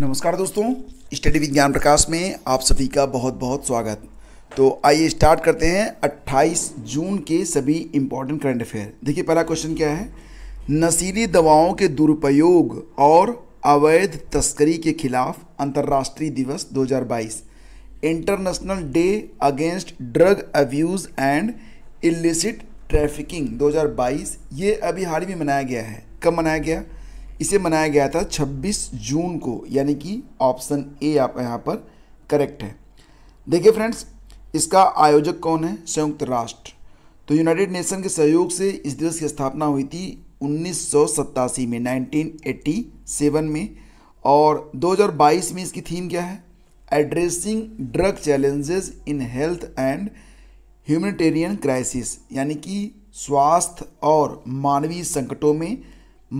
नमस्कार दोस्तों स्टडी विज्ञान प्रकाश में आप सभी का बहुत बहुत स्वागत तो आइए स्टार्ट करते हैं 28 जून के सभी इम्पोर्टेंट करंट अफेयर देखिए पहला क्वेश्चन क्या है नशीली दवाओं के दुरुपयोग और अवैध तस्करी के खिलाफ अंतर्राष्ट्रीय दिवस 2022 international day against drug abuse and illicit trafficking 2022 ये अभी हाल ही में मनाया गया है कब मनाया गया इसे मनाया गया था 26 जून को यानी कि ऑप्शन ए आप यहाँ पर करेक्ट है देखिए फ्रेंड्स इसका आयोजक कौन है संयुक्त राष्ट्र तो यूनाइटेड नेशन के सहयोग से इस दिवस की स्थापना हुई थी उन्नीस में नाइनटीन में और 2022 में इसकी थीम क्या है addressing drug challenges in health and humanitarian crisis यानी कि स्वास्थ्य और मानवीय संकटों में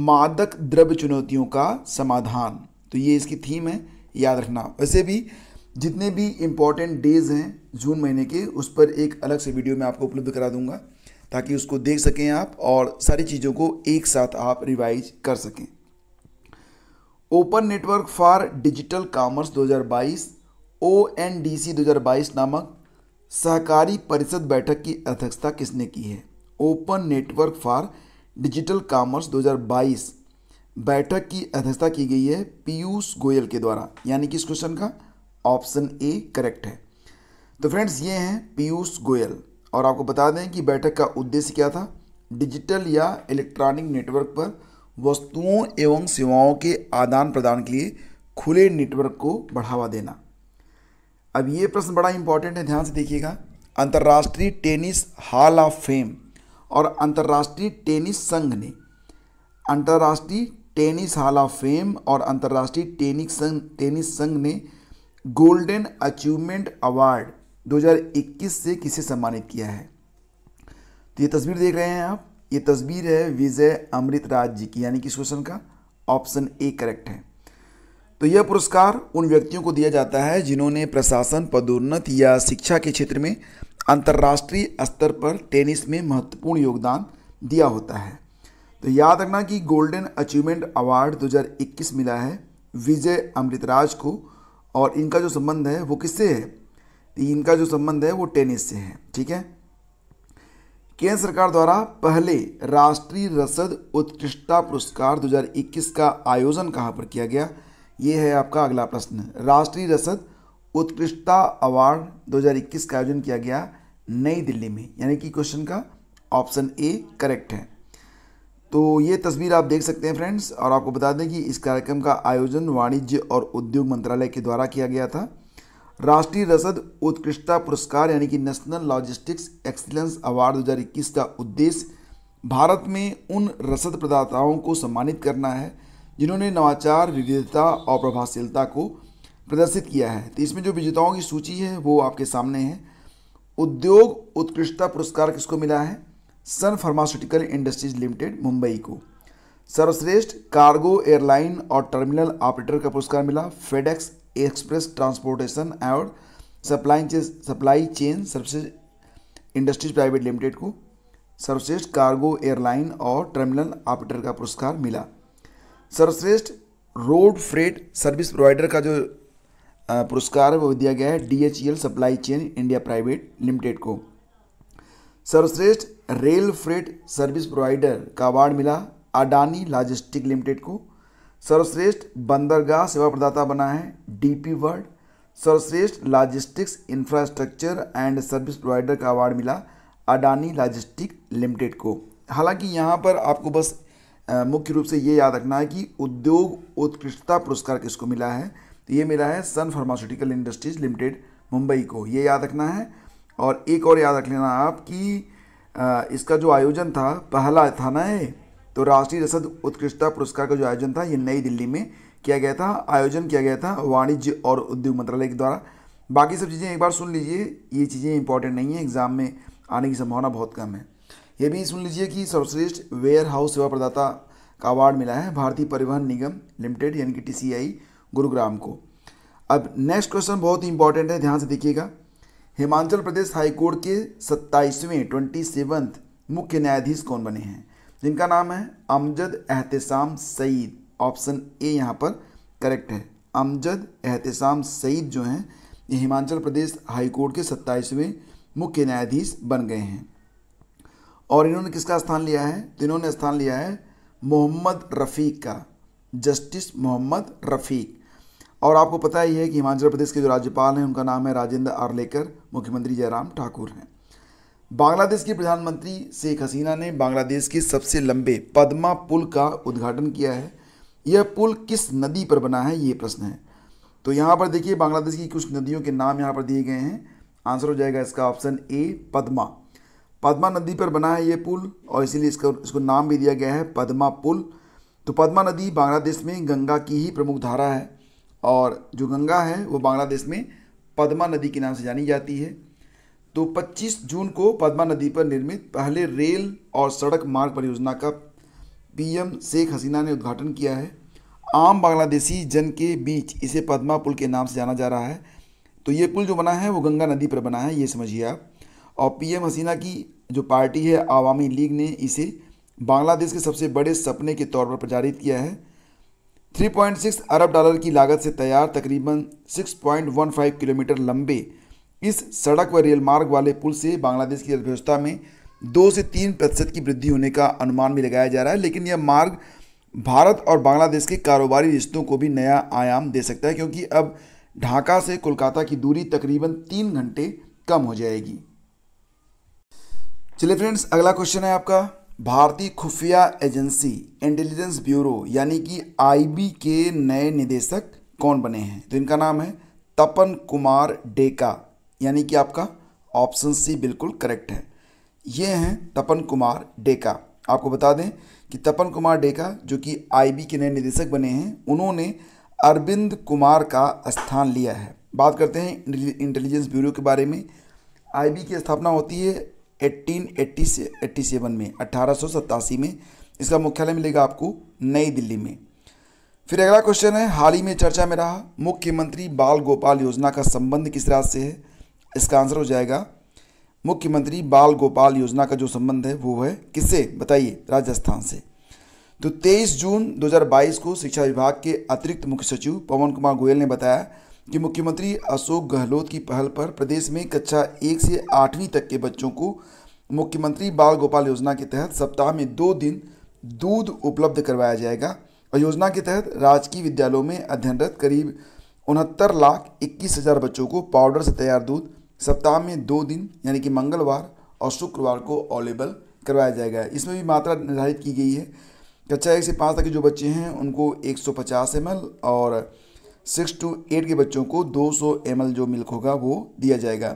मादक द्रव्य चुनौतियों का समाधान तो ये इसकी थीम है याद रखना वैसे भी जितने भी इम्पॉर्टेंट डेज हैं जून महीने के उस पर एक अलग से वीडियो मैं आपको उपलब्ध करा दूंगा ताकि उसको देख सकें आप और सारी चीज़ों को एक साथ आप रिवाइज कर सकें open network for digital commerce 2022 O N D C नामक सहकारी परिषद बैठक की अध्यक्षता किसने की है open network for digital commerce 2022 बैठक की अध्यक्षता की गई है पीयूष गोयल के द्वारा यानी कि इस क्वेश्चन का ऑप्शन ए करेक्ट है तो फ्रेंड्स ये हैं पीयूष गोयल और आपको बता दें कि बैठक का उद्देश्य क्या था डिजिटल या इलेक्ट्रॉनिक नेटवर्क पर वस्तुओं एवं सेवाओं के आदान प्रदान के लिए खुले नेटवर्क को बढ़ावा देना अब ये प्रश्न बड़ा इंपॉर्टेंट है ध्यान से देखिएगा अंतर्राष्ट्रीय टेनिस हॉल ऑफ फेम और अंतर्राष्ट्रीय टेनिस संघ ने अंतर्राष्ट्रीय टेनिस हाल ऑफ फेम और अंतर्राष्ट्रीय टेनिस संघ टेनिस संघ ने गोल्डन अचीवमेंट अवार्ड 2021 से किसे सम्मानित किया है तो ये तस्वीर देख रहे हैं आप ये तस्वीर है विजय अमृत राज जी की यानी कि इस क्वेश्चन का ऑप्शन ए करेक्ट है तो यह पुरस्कार उन व्यक्तियों को दिया जाता है जिन्होंने प्रशासन पदोन्नत या शिक्षा के क्षेत्र में अंतर्राष्ट्रीय स्तर पर टेनिस में महत्वपूर्ण योगदान दिया होता है तो याद रखना कि गोल्डन अचीवमेंट अवार्ड 2021 मिला है विजय अमृतराज को और इनका जो संबंध है वो किससे है तो इनका जो संबंध है वो टेनिस से है ठीक है केंद्र सरकार द्वारा पहले राष्ट्रीय रसद उत्कृष्टता पुरस्कार 2021 का आयोजन कहाँ पर किया गया ये है आपका अगला प्रश्न राष्ट्रीय रसद उत्कृष्टता अवार्ड 2021 का आयोजन किया गया नई दिल्ली में यानी कि क्वेश्चन का ऑप्शन ए करेक्ट है तो ये तस्वीर आप देख सकते हैं फ्रेंड्स और आपको बता दें कि इस कार्यक्रम का आयोजन वाणिज्य और उद्योग मंत्रालय के द्वारा किया गया था राष्ट्रीय रसद उत्कृष्टता पुरस्कार यानी कि नेशनल लॉजिस्टिक्स एक्सीलेंस अवार्ड 2021 का उद्देश्य भारत में उन रसद प्रदाताओं को सम्मानित करना है जिन्होंने नवाचार विविधता और प्रभावशीलता को प्रदर्शित किया है तो इसमें जो विजेताओं की सूची है वो आपके सामने है उद्योग उत्कृष्टता पुरस्कार किसको मिला है Sun Pharmaceutical Industries Limited Mumbai को सर्वश्रेष्ठ कार्गो एयरलाइन और टर्मिनल ऑपरेटर का पुरस्कार मिला फेडेक्स एक्सप्रेस ट्रांसपोर्टेशन और Supply Chain Supply Chain Services Industries Private limited को सर्वश्रेष्ठ कार्गो एयरलाइन और टर्मिनल ऑपरेटर का पुरस्कार मिला सर्वश्रेष्ठ रोड फ्रेट सर्विस प्रोवाइडर का जो पुरस्कार है वो दिया गया है the supply chain India private limited को सर्वश्रेष्ठ रेल फ्रेट सर्विस प्रोवाइडर का अवार्ड मिला अडानी लॉजिस्टिक लिमिटेड को सर्वश्रेष्ठ बंदरगाह सेवा प्रदाता बना है डीपी वर्ल्ड सर्वश्रेष्ठ logistics infrastructure and service provider का अवार्ड मिला अडानी लॉजिस्टिक लिमिटेड को हालांकि यहाँ पर आपको बस मुख्य रूप से ये याद रखना है कि उद्योग उत्कृष्टता पुरस्कार किसको मिला है तो ये मिला है Sun Pharmaceutical Industries Limited Mumbai को ये याद रखना है और एक और याद रख लेना आप कि इसका जो आयोजन था पहला था ना ये तो राष्ट्रीय रसद उत्कृष्टता पुरस्कार का जो आयोजन था ये नई दिल्ली में किया गया था आयोजन किया गया था वाणिज्य और उद्योग मंत्रालय के द्वारा बाकी सब चीज़ें एक बार सुन लीजिए ये चीज़ें इंपॉर्टेंट नहीं है एग्ज़ाम में आने की संभावना बहुत कम है ये भी सुन लीजिए कि सर्वश्रेष्ठ वेयर हाउस सेवा प्रदाता का अवार्ड मिला है भारतीय परिवहन निगम लिमिटेड यानी कि टीसीआई गुरुग्राम को अब नेक्स्ट क्वेश्चन बहुत ही इंपॉर्टेंट है ध्यान से देखिएगा हिमाचल प्रदेश हाईकोर्ट के सत्ताईसवें ट्वेंटी सेवन्थ मुख्य न्यायाधीश कौन बने हैं जिनका नाम है अमजद एहतसाम सईद ऑप्शन ए यहाँ पर करेक्ट है अमजद एहतसाम सईद जो हैं ये हिमाचल प्रदेश हाईकोर्ट के सत्ताईसवें मुख्य न्यायाधीश बन गए हैं और इन्होंने किसका स्थान लिया है तो इन्होंने स्थान लिया है मोहम्मद रफ़ीक का जस्टिस मोहम्मद रफ़ीक और आपको पता ही है कि हिमाचल प्रदेश के जो राज्यपाल हैं उनका नाम है राजेंद्र आर्लेकर मुख्यमंत्री जयराम ठाकुर हैं बांग्लादेश की प्रधानमंत्री शेख हसीना ने बांग्लादेश के सबसे लंबे पद्मा पुल का उद्घाटन किया है यह पुल किस नदी पर बना है ये प्रश्न है तो यहाँ पर देखिए बांग्लादेश की कुछ नदियों के नाम यहाँ पर दिए गए हैं आंसर हो जाएगा इसका ऑप्शन ए पद्मा पद्मा नदी पर बना है ये पुल और इसीलिए इसका इसको नाम भी दिया गया है पद्मा पुल तो पद्मा नदी बांग्लादेश में गंगा की ही प्रमुख धारा है और जो गंगा है वो बांग्लादेश में पद्मा नदी के नाम से जानी जाती है तो 25 जून को पद्मा नदी पर निर्मित पहले रेल और सड़क मार्ग परियोजना का पीएम शेख हसीना ने उद्घाटन किया है आम बांग्लादेशी जन के बीच इसे पद्मा पुल के नाम से जाना जा रहा है तो ये पुल जो बना है वो गंगा नदी पर बना है ये समझिए आप और पीएम हसीना की जो पार्टी है आवामी लीग ने इसे बांग्लादेश के सबसे बड़े सपने के तौर पर प्रचारित किया है 3.6 अरब डॉलर की लागत से तैयार तकरीबन 6.15 किलोमीटर लंबे इस सड़क व रेल मार्ग वाले पुल से बांग्लादेश की अर्थव्यवस्था में दो से तीन प्रतिशत की वृद्धि होने का अनुमान भी लगाया जा रहा है लेकिन यह मार्ग भारत और बांग्लादेश के कारोबारी रिश्तों को भी नया आयाम दे सकता है क्योंकि अब ढाका से कोलकाता की दूरी तकरीबन तीन घंटे कम हो जाएगी चलिए फ्रेंड्स अगला क्वेश्चन है आपका भारतीय खुफिया एजेंसी इंटेलिजेंस ब्यूरो यानी कि आईबी के नए निदेशक कौन बने हैं तो इनका नाम है तपन कुमार डेका यानी कि आपका ऑप्शन सी बिल्कुल करेक्ट है ये हैं तपन कुमार डेका आपको बता दें कि तपन कुमार डेका जो कि आईबी के नए निदेशक बने हैं उन्होंने अरविंद कुमार का स्थान लिया है बात करते हैं इंटेलिजेंस ब्यूरो के बारे में आईबी की स्थापना होती है 1880 से सेवन में अट्ठारह में इसका मुख्यालय मिलेगा आपको नई दिल्ली में फिर अगला क्वेश्चन है हाल ही में चर्चा में रहा मुख्यमंत्री बाल गोपाल योजना का संबंध किस राज्य से है इसका आंसर हो जाएगा मुख्यमंत्री बाल गोपाल योजना का जो संबंध है वो है किससे बताइए राजस्थान से तो 23 जून 2022 को शिक्षा विभाग के अतिरिक्त मुख्य सचिव पवन कुमार गोयल ने बताया कि मुख्यमंत्री अशोक गहलोत की पहल पर प्रदेश में कक्षा एक से आठवीं तक के बच्चों को मुख्यमंत्री बाल गोपाल योजना के तहत सप्ताह में दो दिन दूध उपलब्ध करवाया जाएगा और योजना के तहत राजकीय विद्यालयों में अध्ययनरत करीब उनहत्तर लाख इक्कीस हज़ार बच्चों को पाउडर से तैयार दूध सप्ताह में दो दिन यानी कि मंगलवार और शुक्रवार को अवेलेबल करवाया जाएगा इसमें भी मात्रा निर्धारित की गई है कक्षा एक से पाँच तक के जो बच्चे हैं उनको एक सौ और सिक्स टू एट के बच्चों को 200 सौ जो मिल्क होगा वो दिया जाएगा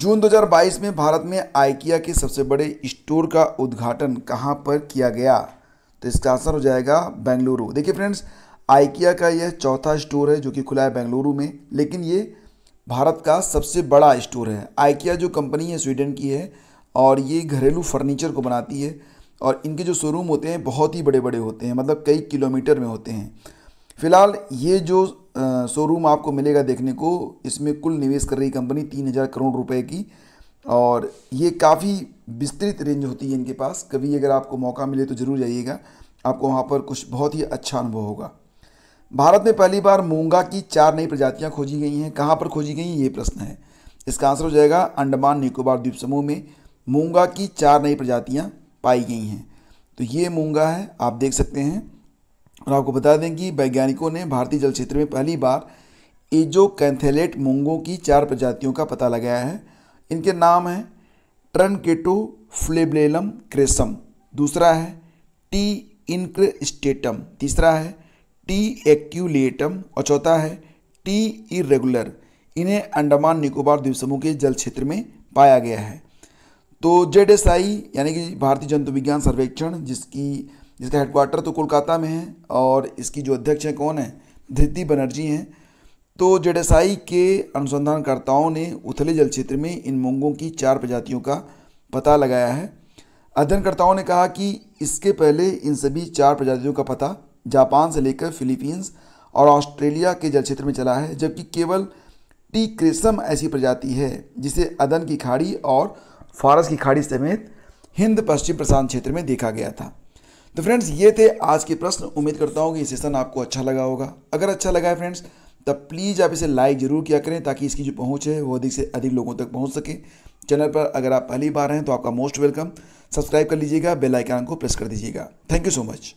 जून 2022 में भारत में आइकिया के सबसे बड़े स्टोर का उद्घाटन कहाँ पर किया गया तो इसका आंसर हो जाएगा बेंगलुरु देखिए फ्रेंड्स आइकिया का यह चौथा स्टोर है जो कि खुला है बेंगलुरु में लेकिन ये भारत का सबसे बड़ा स्टोर है आइकिया जो कंपनी है स्वीडन की है और ये घरेलू फर्नीचर को बनाती है और इनके जो शोरूम होते हैं बहुत ही बड़े बड़े होते हैं मतलब कई किलोमीटर में होते हैं फिलहाल ये जो शोरूम आपको मिलेगा देखने को इसमें कुल निवेश कर रही कंपनी तीन हज़ार करोड़ रुपए की और ये काफ़ी विस्तृत रेंज होती है इनके पास कभी अगर आपको मौका मिले तो ज़रूर जाइएगा आपको वहाँ पर कुछ बहुत ही अच्छा अनुभव होगा भारत में पहली बार मूंगा की चार नई प्रजातियाँ खोजी गई हैं कहाँ पर खोजी गई हैं ये प्रश्न है इसका आंसर हो जाएगा अंडमान निकोबार द्वीप समूह में मूंगा की चार नई प्रजातियाँ पाई गई हैं तो ये मूंगा है आप देख सकते हैं और आपको बता दें कि वैज्ञानिकों ने भारतीय जल क्षेत्र में पहली बार एजो कैंथेलेट मूंगों की चार प्रजातियों का पता लगाया है इनके नाम हैं केटो फ्लेबलेलम क्रेसम दूसरा है टी इनक्रस्टेटम तीसरा है टी एक्यूलेटम और चौथा है टी इरेगुलर इन्हें अंडमान निकोबार द्वीप समूह के जल क्षेत्र में पाया गया है तो जेड एस आई यानी कि भारतीय जंतु विज्ञान सर्वेक्षण जिसकी जिसका हेडक्वार्टर तो कोलकाता में है और इसकी जो अध्यक्ष हैं कौन है धृति बनर्जी हैं तो जेडेसाई के अनुसंधानकर्ताओं ने उथले जल क्षेत्र में इन मूंगों की चार प्रजातियों का पता लगाया है अध्ययनकर्ताओं ने कहा कि इसके पहले इन सभी चार प्रजातियों का पता जापान से लेकर फिलीपींस और ऑस्ट्रेलिया के जल क्षेत्र में चला है जबकि केवल टी क्रिसम ऐसी प्रजाति है जिसे अदन की खाड़ी और फारस की खाड़ी समेत हिंद पश्चिम प्रशांत क्षेत्र में देखा गया था तो फ्रेंड्स ये थे आज के प्रश्न उम्मीद करता हूँ कि सेशन आपको अच्छा लगा होगा अगर अच्छा लगा है फ्रेंड्स तब प्लीज़ आप इसे लाइक ज़रूर किया करें ताकि इसकी जो पहुँच है वो अधिक से अधिक लोगों तक पहुँच सके चैनल पर अगर आप पहली बार हैं तो आपका मोस्ट वेलकम सब्सक्राइब कर लीजिएगा बेल आइकन को प्रेस कर दीजिएगा थैंक यू सो मच